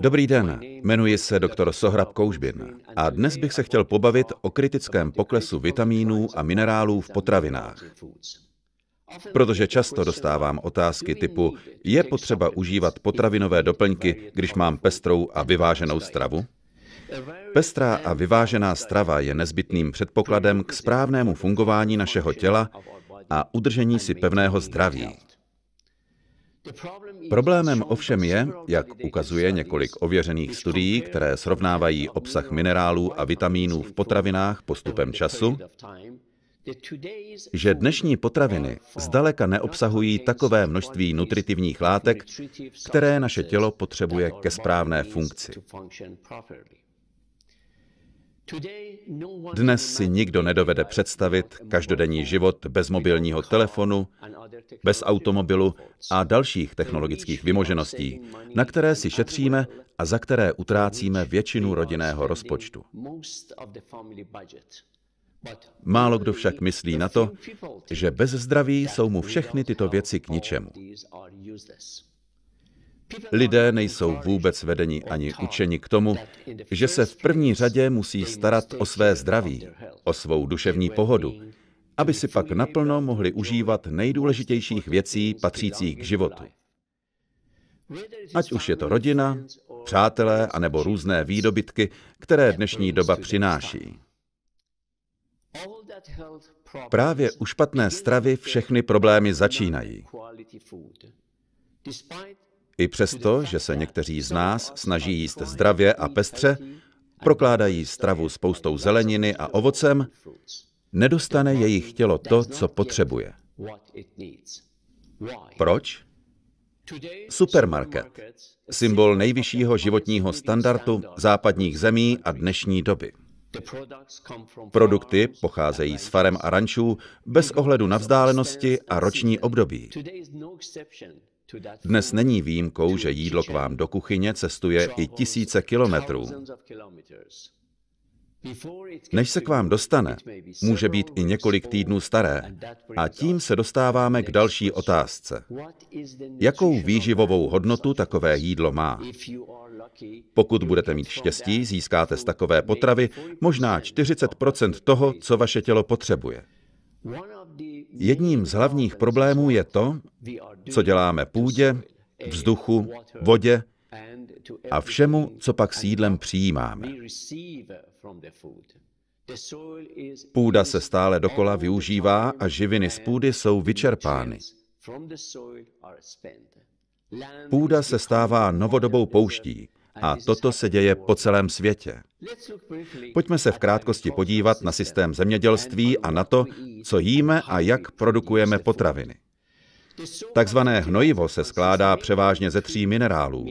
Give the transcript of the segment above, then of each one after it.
Dobrý den, jmenuji se doktor Sohrab Koužbin a dnes bych se chtěl pobavit o kritickém poklesu vitamínů a minerálů v potravinách. Protože často dostávám otázky typu, je potřeba užívat potravinové doplňky, když mám pestrou a vyváženou stravu? Pestrá a vyvážená strava je nezbytným předpokladem k správnému fungování našeho těla a udržení si pevného zdraví. Problémem ovšem je, jak ukazuje několik ověřených studií, které srovnávají obsah minerálů a vitamínů v potravinách postupem času, že dnešní potraviny zdaleka neobsahují takové množství nutritivních látek, které naše tělo potřebuje ke správné funkci. Dnes si nikdo nedovede představit každodenní život bez mobilního telefonu, bez automobilu a dalších technologických vymožeností, na které si šetříme a za které utrácíme většinu rodinného rozpočtu. Málo kdo však myslí na to, že bez zdraví jsou mu všechny tyto věci k ničemu. Lidé nejsou vůbec vedeni ani učeni k tomu, že se v první řadě musí starat o své zdraví, o svou duševní pohodu, aby si pak naplno mohli užívat nejdůležitějších věcí patřících k životu. Ať už je to rodina, přátelé anebo různé výdobytky, které dnešní doba přináší. Právě u špatné stravy všechny problémy začínají. I přesto, že se někteří z nás snaží jíst zdravě a pestře, prokládají stravu spoustou zeleniny a ovocem, nedostane jejich tělo to, co potřebuje. Proč? Supermarket, symbol nejvyššího životního standardu západních zemí a dnešní doby. Produkty pocházejí z farem a rančů bez ohledu na vzdálenosti a roční období. Dnes není výjimkou, že jídlo k vám do kuchyně cestuje i tisíce kilometrů. Než se k vám dostane, může být i několik týdnů staré. A tím se dostáváme k další otázce. Jakou výživovou hodnotu takové jídlo má? Pokud budete mít štěstí, získáte z takové potravy možná 40 toho, co vaše tělo potřebuje. Jedním z hlavních problémů je to, co děláme půdě, vzduchu, vodě a všemu, co pak s jídlem přijímáme. Půda se stále dokola využívá a živiny z půdy jsou vyčerpány. Půda se stává novodobou pouští, a toto se děje po celém světě. Pojďme se v krátkosti podívat na systém zemědělství a na to, co jíme a jak produkujeme potraviny. Takzvané hnojivo se skládá převážně ze tří minerálů.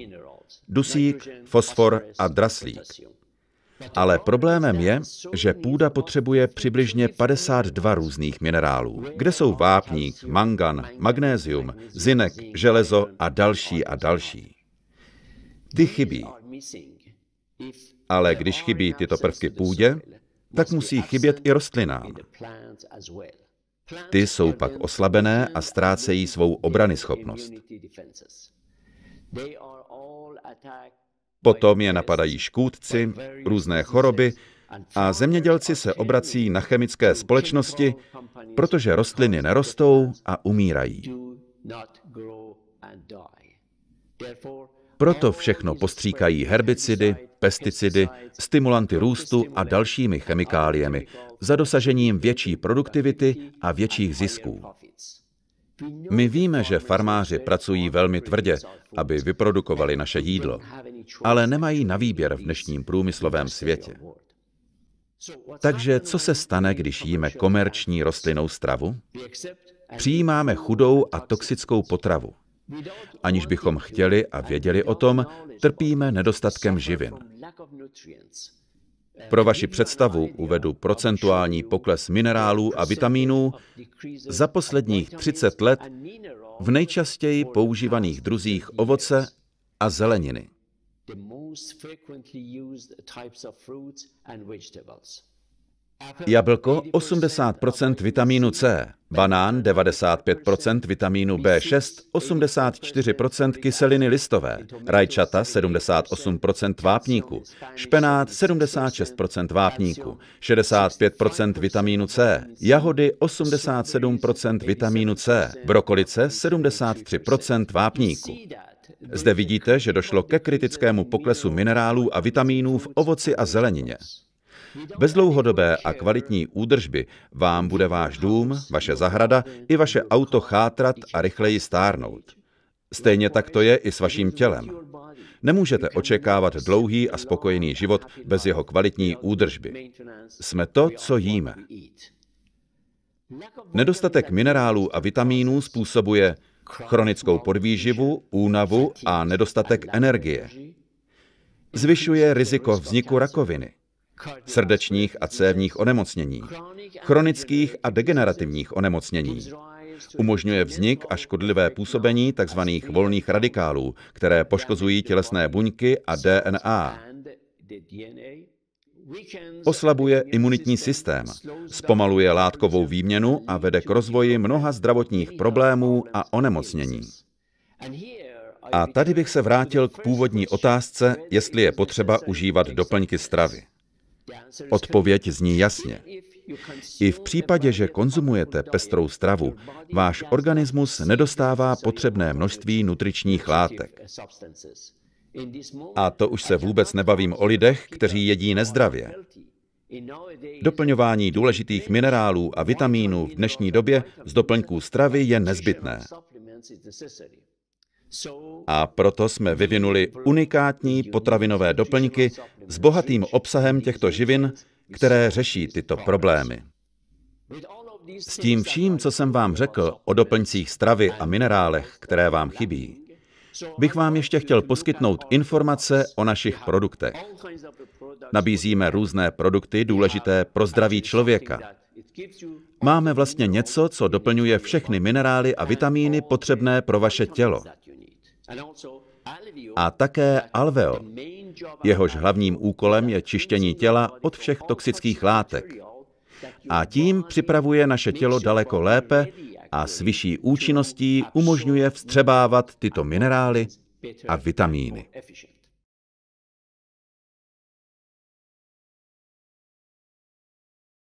Dusík, fosfor a draslík. Ale problémem je, že půda potřebuje přibližně 52 různých minerálů, kde jsou vápník, mangan, magnézium, zinek, železo a další a další. Ty chybí. Ale když chybí tyto prvky půdě, tak musí chybět i rostlinám. Ty jsou pak oslabené a ztrácejí svou obrany schopnost. Potom je napadají škůdci, různé choroby a zemědělci se obrací na chemické společnosti, protože rostliny nerostou a umírají. Proto všechno postříkají herbicidy, pesticidy, stimulanty růstu a dalšími chemikáliemi za dosažením větší produktivity a větších zisků. My víme, že farmáři pracují velmi tvrdě, aby vyprodukovali naše jídlo, ale nemají na výběr v dnešním průmyslovém světě. Takže co se stane, když jíme komerční rostlinnou stravu? Přijímáme chudou a toxickou potravu. Aniž bychom chtěli a věděli o tom, trpíme nedostatkem živin. Pro vaši představu uvedu procentuální pokles minerálů a vitamínů za posledních 30 let v nejčastěji používaných druzích ovoce a zeleniny. Jablko 80 vitamínu C, banán 95 vitamínu B6, 84 kyseliny listové, rajčata 78 vápníku, špenát 76 vápníku, 65 vitamínu C, jahody 87 vitamínu C, brokolice 73 vápníku. Zde vidíte, že došlo ke kritickému poklesu minerálů a vitamínů v ovoci a zelenině. Bez dlouhodobé a kvalitní údržby vám bude váš dům, vaše zahrada i vaše auto chátrat a rychleji stárnout. Stejně tak to je i s vaším tělem. Nemůžete očekávat dlouhý a spokojený život bez jeho kvalitní údržby. Jsme to, co jíme. Nedostatek minerálů a vitamínů způsobuje chronickou podvýživu, únavu a nedostatek energie. Zvyšuje riziko vzniku rakoviny srdečních a cévních onemocnění, chronických a degenerativních onemocnění. Umožňuje vznik a škodlivé působení tzv. volných radikálů, které poškozují tělesné buňky a DNA. Oslabuje imunitní systém, zpomaluje látkovou výměnu a vede k rozvoji mnoha zdravotních problémů a onemocnění. A tady bych se vrátil k původní otázce, jestli je potřeba užívat doplňky stravy. Odpověď zní jasně. I v případě, že konzumujete pestrou stravu, váš organismus nedostává potřebné množství nutričních látek. A to už se vůbec nebavím o lidech, kteří jedí nezdravě. Doplňování důležitých minerálů a vitamínů v dnešní době z doplňků stravy je nezbytné. A proto jsme vyvinuli unikátní potravinové doplňky s bohatým obsahem těchto živin, které řeší tyto problémy. S tím vším, co jsem vám řekl o doplňcích stravy a minerálech, které vám chybí, bych vám ještě chtěl poskytnout informace o našich produktech. Nabízíme různé produkty důležité pro zdraví člověka. Máme vlastně něco, co doplňuje všechny minerály a vitamíny potřebné pro vaše tělo a také alveol. Jehož hlavním úkolem je čištění těla od všech toxických látek. A tím připravuje naše tělo daleko lépe a s vyšší účinností umožňuje vstřebávat tyto minerály a vitamíny.